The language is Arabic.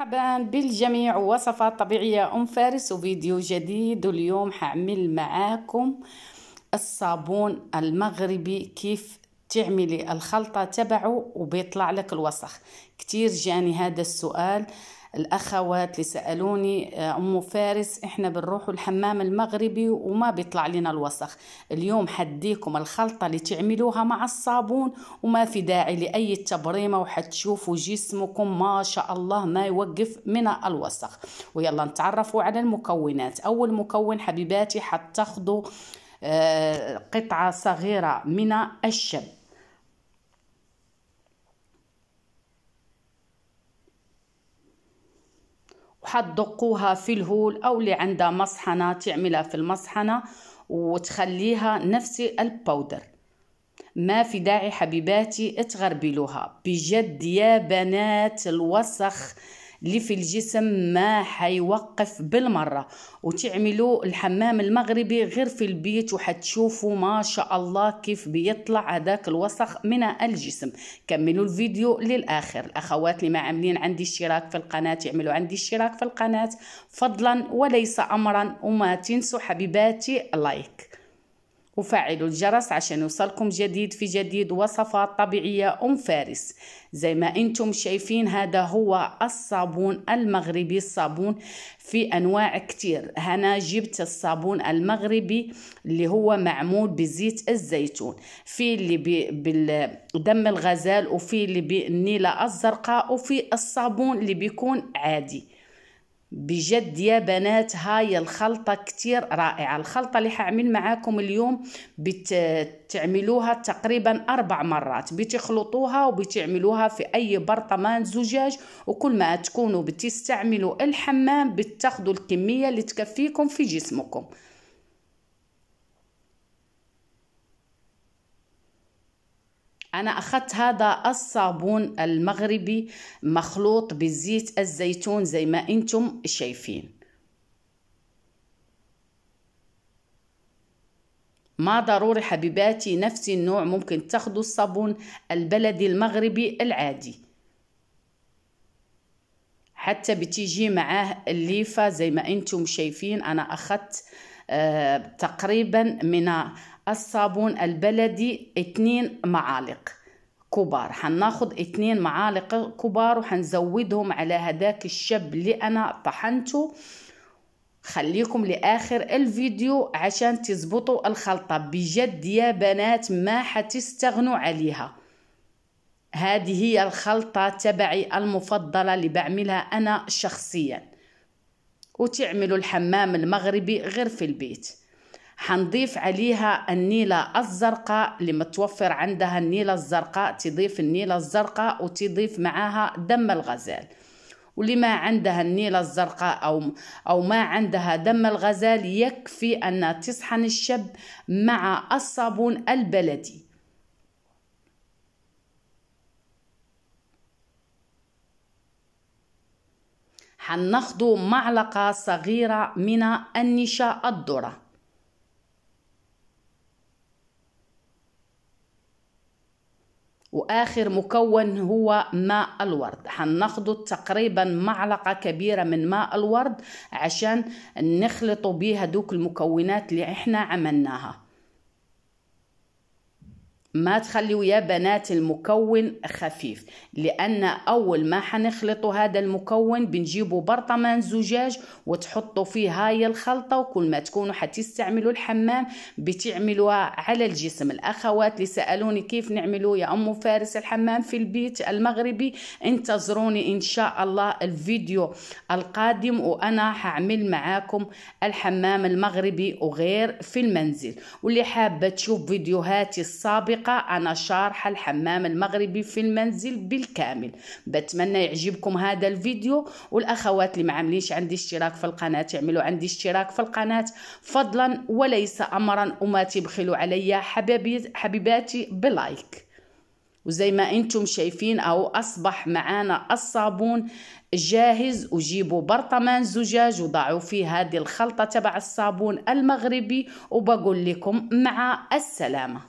مرحبا بالجميع وصفات طبيعية أم فارس وفيديو جديد اليوم حعمل معاكم الصابون المغربي كيف تعملي الخلطة تبعه وبيطلع لك الوسخ كتير جاني هذا السؤال الأخوات اللي سألوني آه، أم فارس إحنا بنروح الحمام المغربي وما بيطلع لنا الوسخ اليوم حديكم الخلطة اللي تعملوها مع الصابون وما في داعي لأي تبريمة وحتشوفوا جسمكم ما شاء الله ما يوقف من الوسخ ويلا نتعرفوا على المكونات أول مكون حبيباتي حتاخذوا آه، قطعة صغيرة من الشب حتدقوها في الهول أو اللي عندها مصحنة تعملها في المصحنة وتخليها نفس البودر ما في داعي حبيباتي تغربلوها بجد يا بنات الوسخ اللي في الجسم ما حيوقف بالمره وتعملوا الحمام المغربي غير في البيت وحتشوفوا ما شاء الله كيف بيطلع هذاك الوسخ من الجسم كملوا الفيديو للاخر الاخوات اللي ما عاملين عندي اشتراك في القناه يعملوا عندي اشتراك في القناه فضلا وليس امرا وما تنسوا حبيباتي لايك وفعلوا الجرس عشان يوصلكم جديد في جديد وصفات طبيعية أم فارس زي ما أنتم شايفين هذا هو الصابون المغربي الصابون في أنواع كتير هنا جبت الصابون المغربي اللي هو معمول بزيت الزيتون في اللي بدم الغزال وفي اللي بالنيلة الزرقاء وفي الصابون اللي بيكون عادي بجد يا بنات هاي الخلطة كتير رائعة الخلطة اللي حعمل معاكم اليوم بتعملوها تقريبا أربع مرات بتخلطوها وبتعملوها في أي برطمان زجاج وكل ما تكونوا بتستعملوا الحمام بتاخدوا الكمية اللي تكفيكم في جسمكم أنا أخذت هذا الصابون المغربي مخلوط بزيت الزيتون زي ما أنتم شايفين ما ضروري حبيباتي نفس النوع ممكن تاخذوا الصابون البلدي المغربي العادي حتى بتيجي معاه الليفة زي ما انتم شايفين انا اخدت آه، تقريبا من الصابون البلدي 2 معالق كبار حناخد اتنين معالق كبار وحنزودهم على هداك الشب اللي انا طحنته خليكم لاخر الفيديو عشان تزبطوا الخلطه بجد يا بنات ما حتستغنوا عليها هذه هي الخلطه تبعي المفضله اللي بعملها انا شخصيا وتعملوا الحمام المغربي غير في البيت حنضيف عليها النيلة الزرقاء اللي متوفر عندها النيلة الزرقاء تضيف النيلة الزرقاء وتضيف معاها دم الغزال واللي ما عندها النيلة الزرقاء أو, أو ما عندها دم الغزال يكفي أن تصحن الشب مع الصابون البلدي حناخدو معلقة صغيرة من النشا الذرة واخر مكون هو ماء الورد حناخده تقريبا معلقه كبيره من ماء الورد عشان نخلط بيه هدوك المكونات اللي احنا عملناها ما تخليوا يا بنات المكون خفيف لان اول ما حنخلطوا هذا المكون بنجيبوا برطمان زجاج وتحطوا فيه هاي الخلطه وكل ما تكونوا حتستعملوا الحمام بتعملوها على الجسم الاخوات اللي سالوني كيف نعملوا يا ام فارس الحمام في البيت المغربي انتظروني ان شاء الله الفيديو القادم وانا حعمل معاكم الحمام المغربي وغير في المنزل واللي حابه تشوف فيديوهاتي السابقه الحقيقة أنا شارحة الحمام المغربي في المنزل بالكامل بتمنى يعجبكم هذا الفيديو والأخوات اللي ما عندي اشتراك في القناة يعملوا عندي اشتراك في القناة فضلا وليس أمرا وما تبخلوا عليا حبيبي حبيباتي بلايك وزي ما انتم شايفين او اصبح معانا الصابون جاهز وجيبوا برطمان زجاج وضعوا فيه هذه الخلطة تبع الصابون المغربي وبقول لكم مع السلامة